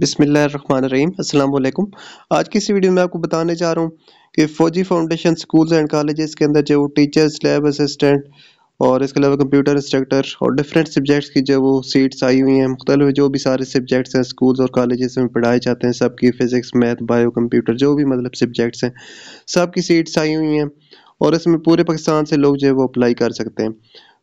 बिसमीम अल्लाम आज की इस वीडियो में आपको बताने जा रहा हूँ कि फौजी फाउंडेशन स्कूल्स एंड कॉलेजेस के अंदर जो वो टीचर्स लैब असिस्टेंट और इसके अलावा कंप्यूटर इंस्ट्रक्टर और डिफरेंट सब्जेक्ट्स की जो वो सीट्स आई हुई हैं मुख्तलिफ जो भी सारे सब्जेक्ट्स हैं स्कूल्स और कॉलेजेस में पढ़ाए जाते हैं सबकी फ़िज़िक्स मैथ बायो कंप्यूटर जो भी मतलब सब्जेक्ट्स हैं सबकी सीट्स आई हुई हैं और इसमें पूरे पाकिस्तान से लोग जो है वो अप्लाई कर सकते हैं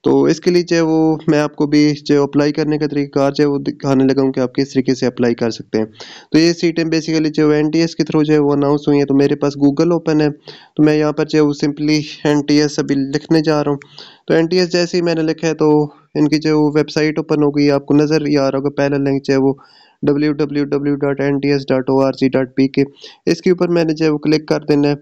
तो इसके लिए चाहे वो मैं आपको भी जो अप्लाई करने का तरीका चाहे वो दिखाने लगा हूँ कि आप किस तरीके से अप्लाई कर सकते हैं तो ये सीटें बेसिकली जो एन टी एस के थ्रू जो है वो अनाउंस हुई हैं तो मेरे पास गूगल ओपन है तो मैं यहाँ पर जो वो सिंपली एन टी एस अभी लिखने जा रहा हूँ तो एन टी एस जैसे ही मैंने लिखा है तो इनकी जो वेबसाइट ओपन हो गई आपको नज़र ही आ रहा होगा पहला लिंक चाहे वो W W W dot N T S dot O R C dot P K इसके ऊपर मैंने जो है वो क्लिक कर देना है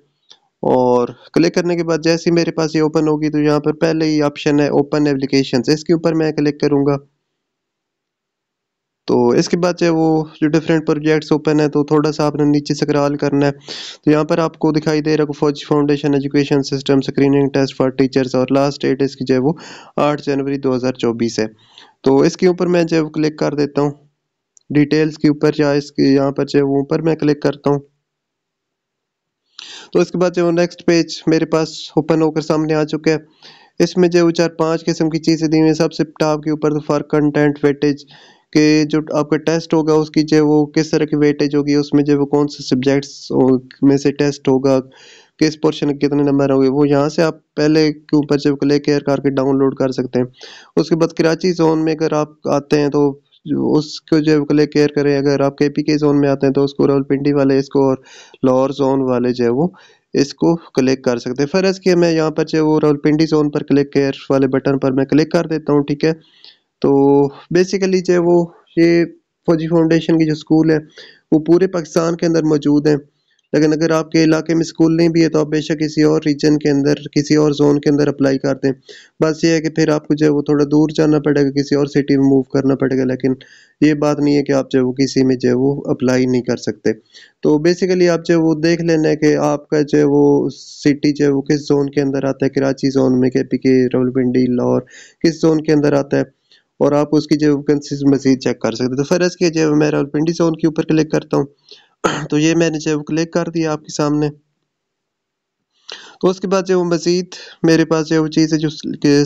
और क्लिक करने के बाद जैसे ही मेरे पास ये ओपन होगी तो यहाँ पर पहले ही ऑप्शन है ओपन एप्लीकेशन इसके ऊपर मैं क्लिक करूँगा तो इसके बाद चाहे वो जो डिफरेंट प्रोजेक्ट्स ओपन है तो थोड़ा सा आपने नीचे स्क्रॉल करना है तो यहाँ पर आपको दिखाई दे रहा है Fauji foundation education system screening test for teachers और लास्ट डेट इसकी जो है वो आठ जनवरी 2024 है तो इसके ऊपर मैं जो क्लिक कर देता हूँ डिटेल्स के ऊपर या इसके यहाँ पर जो है वो ऊपर मैं क्लिक करता हूँ तो उसके बाद जो नेक्स्ट पेज मेरे पास ओपन होकर सामने आ चुका है इसमें जो चार पांच किस्म की चीज़ें दी हुई हैं सबसे टॉप के ऊपर तो फॉर कंटेंट वेटेज के जो आपका टेस्ट होगा उसकी जो वो किस तरह की वेटेज होगी उसमें जो वो कौन से सब्जेक्ट्स में से टेस्ट होगा किस पोर्शन के कितने नंबर होंगे वो यहाँ से आप पहले के ऊपर जो क्लिक कर करके डाउनलोड कर सकते हैं उसके बाद कराची जोन में अगर आप आते हैं तो उसको जो है केयर करें अगर आप के पी के जोन में आते हैं तो उसको रावलपिंडी वाले इसको और लाहौर जोन वाले जो है वो इसको क्लिक कर सकते हैं फ़र्ज़ कि मैं यहाँ पर जो वो रावलपिंडी जोन पर क्लिक केयर वाले बटन पर मैं क्लिक कर देता हूँ ठीक है तो बेसिकली जो वो ये फौजी फाउंडेशन की जो स्कूल है वो पूरे पाकिस्तान के अंदर मौजूद हैं लेकिन अगर आपके इलाके में स्कूल नहीं भी है तो आप बेशक किसी और रीजन के अंदर किसी और जोन के अंदर अप्लाई कर दें बस ये है कि फिर आपको जो है वो थोड़ा दूर जाना पड़ेगा किसी और सिटी में मूव करना पड़ेगा लेकिन ये बात नहीं है कि आप जो वो किसी में जो है वो अप्लाई नहीं कर सकते तो बेसिकली आप जो है वो देख लेना है कि आपका जो है वो सिटी जो है वो किस जोन के अंदर आता है कराची जोन में के पी के रावलपिंडी लाहौर किस जोन के अंदर आता है और आप उसकी जो वैकेंसी मजीद चेक कर सकते हैं तो फ़र्ज़ कीजिए मैं रावलपिंडी जोन के ऊपर क्लिक करता हूँ तो ये मैंने जो क्लिक कर दिया आपके सामने तो उसके बाद जो मज़ीद मेरे पास जो वो चीज़ें जो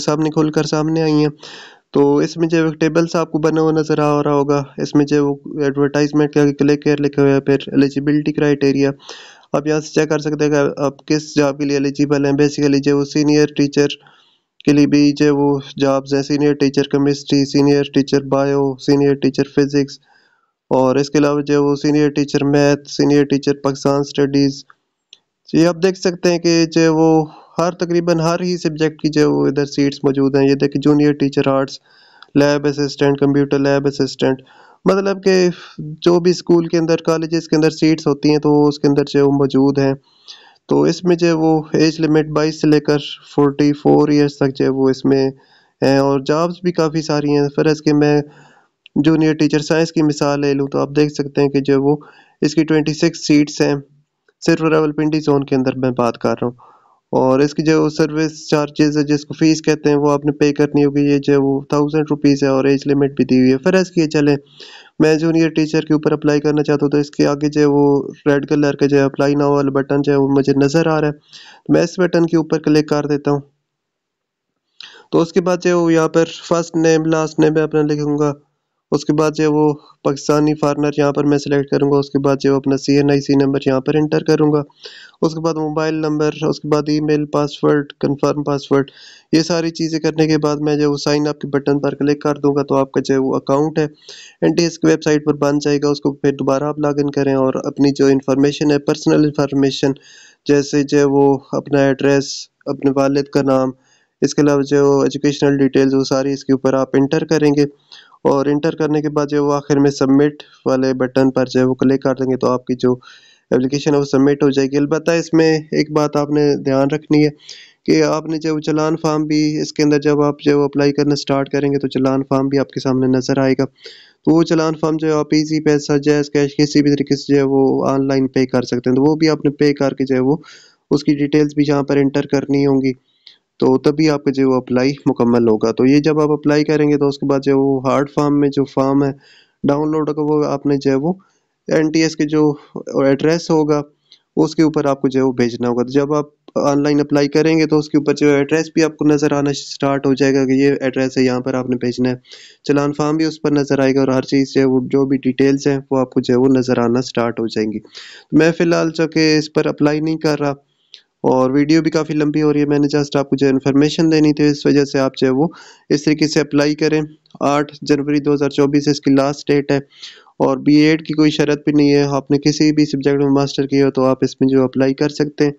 सामने खोल कर सामने आई हैं तो इसमें जो टेबल्स आपको बना हुआ नज़र आ रहा होगा इसमें जो एडवर्टाइजमेंट क्या क्लिक कर लिखा हुआ है फिर एलिजिबिलिटी क्राइटेरिया आप यहाँ से चेक कर सकते हैं कि आप किस जॉब के लिए एलिजिबल हैं बेसिकली जो वो सीनियर टीचर के लिए भी जो वो जॉब्स हैं senior teacher chemistry senior teacher bio senior teacher physics और इसके अलावा जो वो senior teacher math senior teacher Pakistan studies ये आप देख सकते हैं कि जो वो हर तकरीबन हर ही सब्जेक्ट की जो इधर सीट्स मौजूद हैं ये देखिए junior teacher arts lab assistant computer lab assistant मतलब कि जो भी स्कूल के अंदर कॉलेज के अंदर सीट्स होती हैं तो उसके अंदर जो वो मौजूद हैं तो इसमें जो वो एज लिमिट 22 से लेकर 44 फोर ईयर्स तक जो वो इसमें हैं और जॉब्स भी काफ़ी सारी हैं फिर इसके मैं जूनियर टीचर साइंस की मिसाल ले लूँ तो आप देख सकते हैं कि जो वो इसकी ट्वेंटी सिक्स सीट्स हैं सिर्फ रावलपिंडी जोन के अंदर मैं बात कर रहा हूँ और इसकी जो सर्विस चार्जेस है जिसको फीस कहते हैं वो आपने पे करनी होगी ये जो वो थाउजेंड रुपीज़ है और एज लिमिट भी दी हुई है फिर ऐसा किए चले मैं जूनियर टीचर के ऊपर अप्लाई करना चाहता हूँ तो इसके आगे जो है वो रेड कलर का जो है अप्लाई हो वाला बटन जो है वो मुझे नज़र आ रहा है तो मैं इस बटन के ऊपर क्लिक कर देता हूँ तो उसके बाद जो यहाँ पर फर्स्ट नेम लास्ट नेम मैं अपना लिखूँगा उसके बाद जो है वो पाकिस्तानी फार्मर यहाँ पर मैं सिलेक्ट करूँगा उसके बाद जो अपना सी एन आई सी नंबर यहाँ पर इंटर करूँगा उसके बाद मोबाइल नंबर उसके बाद ईमेल पासवर्ड कंफर्म पासवर्ड ये सारी चीज़ें करने के बाद मैं जो वो साइन अप के बटन पर क्लिक कर दूँगा तो आपका जो वो अकाउंट है एन टी एस की वेबसाइट पर बन जाएगा उसको फिर दोबारा आप इन करें और अपनी जो इन्फॉर्मेशन है पर्सनल इन्फॉर्मेशन जैसे जो वो अपना एड्रेस अपने वालद का नाम इसके अलावा जो एजुकेशनल डिटेल्स वो सारी इसके ऊपर आप इंटर करेंगे और इंटर करने के बाद जो वो आखिर में सबमिट वाले बटन पर जो है वो क्लिक कर देंगे तो आपकी जो एप्लीकेशन है वो सबमिट हो जाएगी अलबत् इसमें एक बात आपने ध्यान रखनी है कि आपने जब चलान फार्म भी इसके अंदर जब आप जो अप्लाई करना स्टार्ट करेंगे तो चलान फार्म भी आपके सामने नज़र आएगा तो वो चलान फार्म जो है आप इजी पैसा जैस कैश किसी भी तरीके से जो है वो ऑनलाइन पे कर सकते हैं तो वो भी आपने पे करके जो है वो उसकी डिटेल्स भी यहाँ पर इंटर करनी होंगी तो तभी आपका जो अप्लाई मुकम्मल होगा तो ये जब आप अप्लाई करेंगे तो उसके बाद जो वो हार्ड फार्म में जो फॉर्म है डाउनलोड होगा वो आपने जो है वो एन के जो एड्रेस होगा उसके ऊपर आपको जो है वो भेजना होगा तो जब आप ऑनलाइन अप्लाई करेंगे तो उसके ऊपर जो एड्रेस भी आपको नज़र आना स्टार्ट हो जाएगा कि ये एड्रेस है यहाँ पर आपने भेजना है चलान फॉर्म भी उस पर नज़र आएगा और हर चीज़ जो वो जो भी डिटेल्स हैं वो आपको जो है वो नज़र आना स्टार्ट हो जाएंगी तो मैं फ़िलहाल चूँकि इस पर अप्लाई नहीं कर रहा और वीडियो भी काफ़ी लंबी हो रही है मैंने जस्ट आपको जो इन्फॉर्मेशन देनी थी इस वजह से आप जो है वो इस तरीके से अप्लाई करें आठ जनवरी 2024 इसकी लास्ट डेट है और बी एड की कोई शरत भी नहीं है आपने किसी भी सब्जेक्ट में मास्टर किया हो तो आप इसमें जो अप्लाई कर सकते हैं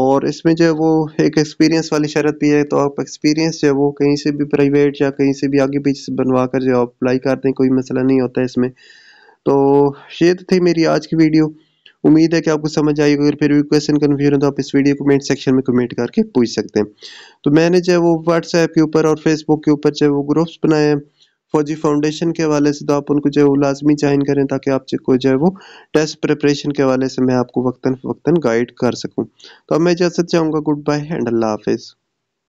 और इसमें जो है वो एक एक्सपीरियंस वाली शरत भी है तो आप एक्सपीरियंस जो है वो कहीं से भी प्राइवेट या कहीं से भी आगे पीछे से बनवा कर जो अप्लाई कर दें कोई मसला नहीं होता इसमें तो ये तो थी मेरी आज की वीडियो उम्मीद है कि आपको समझ आई अगर फिर भी क्वेश्चन कन्फ्यूजन हो तो आप इस वीडियो कमेंट सेक्शन में कमेंट करके पूछ सकते हैं तो मैंने जो है वो व्हाट्सएप के ऊपर और फेसबुक के ऊपर जो है वो ग्रुप्स बनाए हैं फौजी फाउंडेशन के हवाले से तो आप उनको जो है वो लाजमी ज्वाइन करें ताकि आपको जो है वो टेस्ट प्रिपरेशन के हवाले से मैं आपको वक्ता फ़वक्ता गाइड कर सकूँ तो अब मैं इजाज़त चाहूँगा गुड बाय एंड अल्लाह हाफिज़